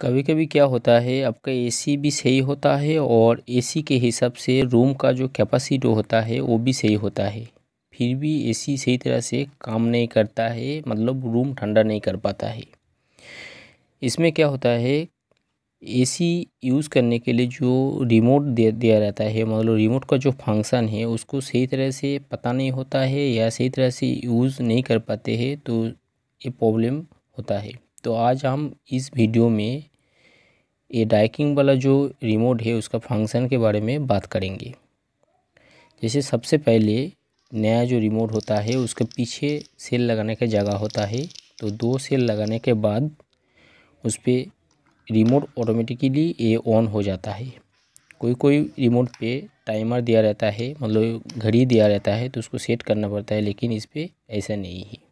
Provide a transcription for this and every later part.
कभी कभी क्या होता है आपका एसी भी सही होता है और एसी के हिसाब से रूम का जो कैपेसिटी होता है वो भी सही होता है फिर भी एसी सही तरह से काम नहीं करता है मतलब रूम ठंडा नहीं कर पाता है इसमें क्या होता है एसी यूज़ करने के लिए जो रिमोट दिया रहता है मतलब रिमोट का जो फंक्शन है उसको सही तरह से पता नहीं होता है या सही तरह से यूज़ नहीं कर पाते हैं तो ये प्रॉब्लम होता है तो आज हम इस वीडियो में ये डाइकिंग वाला जो रिमोट है उसका फंक्शन के बारे में बात करेंगे जैसे सबसे पहले नया जो रिमोट होता है उसके पीछे सेल लगाने का जगह होता है तो दो सेल लगाने के बाद उस पर रिमोट ऑटोमेटिकली ये ऑन हो जाता है कोई कोई रिमोट पे टाइमर दिया रहता है मतलब घड़ी दिया रहता है तो उसको सेट करना पड़ता है लेकिन इस पर ऐसा नहीं है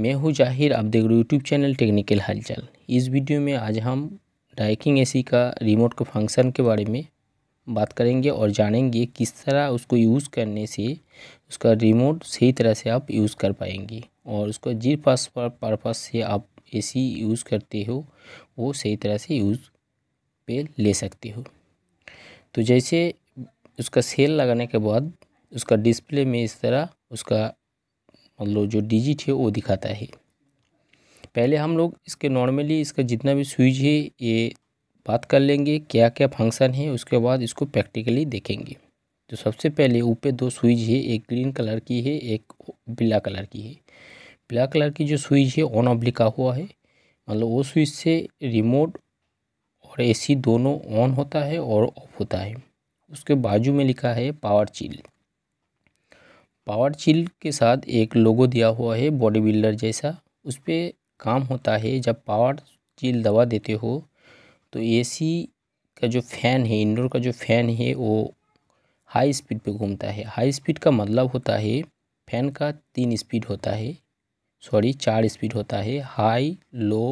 मैं हूं जाहिर आप देख रहे हो यूट्यूब चैनल टेक्निकल हलचल इस वीडियो में आज हम डाइकिंग एसी का रिमोट के फंक्शन के बारे में बात करेंगे और जानेंगे किस तरह उसको यूज़ करने से उसका रिमोट सही तरह से आप यूज़ कर पाएंगे और उसका जिस पास पर पर्पज़ से आप एसी यूज़ करते हो वो सही तरह से यूज़ पे ले सकते हो तो जैसे उसका सेल लगाने के बाद उसका डिस्प्ले में इस तरह उसका मतलब जो डिजिट है वो दिखाता है पहले हम लोग इसके नॉर्मली इसका जितना भी स्विच है ये बात कर लेंगे क्या क्या फंक्शन है उसके बाद इसको प्रैक्टिकली देखेंगे तो सबसे पहले ऊपर दो स्विच है एक ग्रीन कलर की है एक ब्लैक कलर की है ब्लैक कलर की जो स्विच है ऑन ऑफ लिखा हुआ है मतलब वो स्विच से रिमोट और एसी दोनों ऑन होता है और ऑफ होता है उसके बाजू में लिखा है पावर चिल पावर चिल के साथ एक लोगो दिया हुआ है बॉडी बिल्डर जैसा उस पर काम होता है जब पावर चिल दवा देते हो तो एसी का जो फैन है इंडोर का जो फैन है वो हाई स्पीड पे घूमता है हाई स्पीड का मतलब होता है फैन का तीन स्पीड होता है सॉरी चार स्पीड होता है हाई लो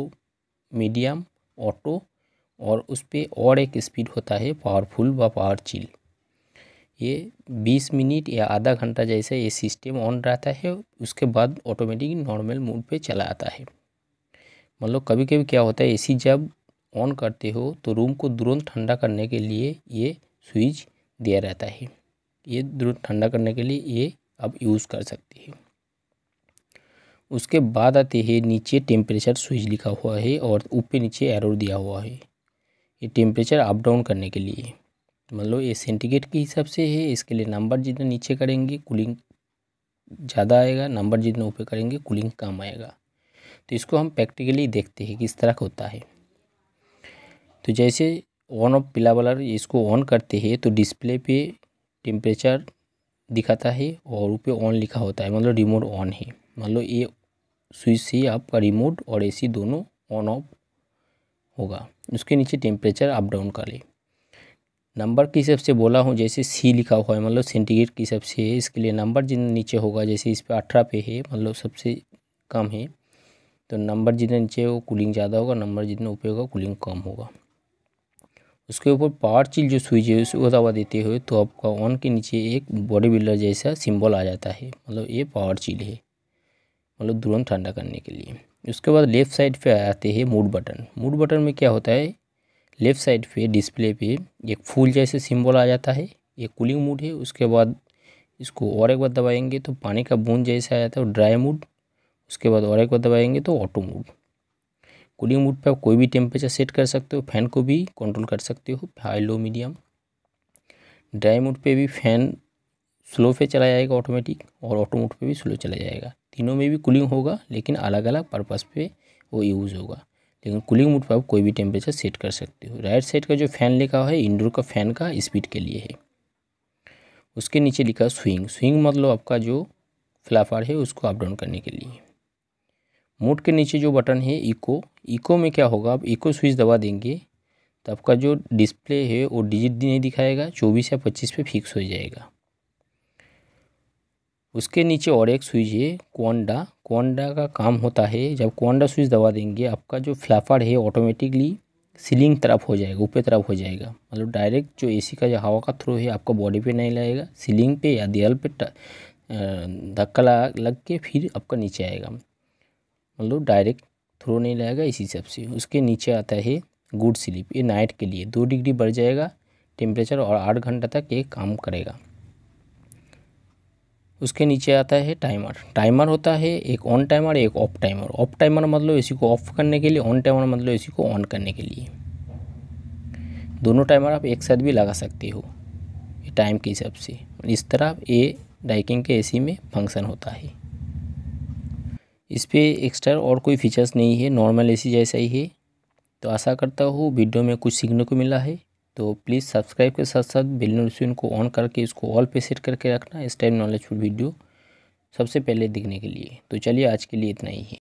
मीडियम ऑटो और उस पर और एक स्पीड होता है पावरफुल व पावर चिल ये बीस मिनट या आधा घंटा जैसे ये सिस्टम ऑन रहता है उसके बाद ऑटोमेटिक नॉर्मल मोड पे चला आता है मतलब कभी कभी क्या होता है एसी जब ऑन करते हो तो रूम को तुरंत ठंडा करने के लिए ये स्विच दिया रहता है ये तुरंत ठंडा करने के लिए ये आप यूज़ कर सकते हैं उसके बाद आते हैं नीचे टेम्परेचर स्विच लिखा हुआ है और ऊपर नीचे एरो दिया हुआ है ये टेम्परेचर अप डाउन करने के लिए मतलब ये सेंटीग्रेड के हिसाब से है इसके लिए नंबर जितना नीचे करेंगे कूलिंग ज़्यादा आएगा नंबर जितना ऊपर करेंगे कूलिंग कम आएगा तो इसको हम प्रैक्टिकली देखते हैं किस तरह होता है तो जैसे ऑन ऑफ पिला वाला इसको ऑन करते हैं तो डिस्प्ले पे टेम्परेचर दिखाता है और ऊपर ऑन लिखा होता है मतलब रिमोट ऑन है मतलब ये स्विच से आपका रिमोट और एसी दोनों ऑन ऑफ होगा उसके नीचे टेम्परेचर अप डाउन का ले नंबर के हिसाब से बोला हूँ जैसे सी लिखा हुआ है मतलब सेंटीग्रेड के हिसाब से है इसके लिए नंबर जितना नीचे होगा जैसे इस पर अठारह पे है मतलब सबसे कम है तो नंबर जितना नीचे वो कूलिंग ज़्यादा होगा नंबर जितना ऊपर होगा कूलिंग कम होगा उसके ऊपर पावर चिल जो स्विच है उसको दबा देते हुए तो आपका ऑन के नीचे एक बॉडी बिल्डर जैसा सिंबल आ जाता है मतलब ये पावर चिल है मतलब तुरंत ठंडा करने के लिए उसके बाद लेफ़्ट साइड पे आते हैं मूड बटन मूड बटन में क्या होता है लेफ्ट साइड पे डिस्प्ले पे एक फूल जैसे सिंबल आ जाता है ये कूलिंग मूड है उसके बाद इसको और एक बार दबाएंगे तो पानी का बूंद जैसे आ जाता है ड्राई मूड उसके बाद और एक बार दबाएंगे तो ऑटो मूड कूलिंग मूड पे आप कोई भी टेम्परेचर सेट कर सकते हो फैन को भी कंट्रोल कर सकते हो high low medium dry mode पे भी फैन स्लो पे चला जाएगा ऑटोमेटिक और ऑटो मूड पर भी स्लो चला जाएगा तीनों में भी कूलिंग होगा लेकिन अलग अलग पर्पज़ पर वो यूज़ होगा लेकिन कूलिंग मोड पर आप कोई भी टेम्परेचर सेट कर सकते हो राइट साइड का जो फैन लिखा हुआ है इंडोर का फैन का स्पीड के लिए है उसके नीचे लिखा स्विंग स्विंग मतलब आपका जो फ्लाफार है उसको अप डाउन करने के लिए मोड के नीचे जो बटन है इको इको में क्या होगा आप इको स्विच दबा देंगे तो आपका जो डिस्प्ले है वो डिजिट नहीं दिखाएगा चौबीस या पच्चीस पे फिक्स हो जाएगा उसके नीचे और एक स्विच है कोंडा कोंडा का काम होता है जब कोंडा स्विच दबा देंगे आपका जो फ्लैपर है ऑटोमेटिकली सीलिंग तरफ हो जाएगा ऊपर तरफ हो जाएगा मतलब डायरेक्ट जो एसी का जो हवा का थ्रू है आपका बॉडी पे नहीं लगेगा सीलिंग पे या दियल पे धक्का लग के फिर आपका नीचे आएगा मतलब डायरेक्ट थ्रू नहीं लगेगा इसी हिसाब से उसके नीचे आता है गुड स्लीप ये नाइट के लिए दो डिग्री बढ़ जाएगा टेम्परेचर और आठ घंटा तक ये काम करेगा उसके नीचे आता है टाइमर टाइमर होता है एक ऑन टाइमर एक ऑफ टाइमर ऑफ टाइमर मतलब इसी को ऑफ करने के लिए ऑन टाइमर मतलब इसी को ऑन करने के लिए दोनों टाइमर आप एक साथ भी लगा सकते हो टाइम के हिसाब से इस तरह ये डाइकिंग के एसी में फंक्शन होता है इस पर एक्स्ट्रा और कोई फीचर्स नहीं है नॉर्मल एसी जैसा ही है तो आशा करता हूँ वीडियो में कुछ सीखने को मिला है तो प्लीज़ सब्सक्राइब के साथ साथ बिल नोटिफिकेशन को ऑन करके इसको ऑल पे सेट करके रखना इस टाइम नॉलेजफुल वीडियो सबसे पहले दिखने के लिए तो चलिए आज के लिए इतना ही है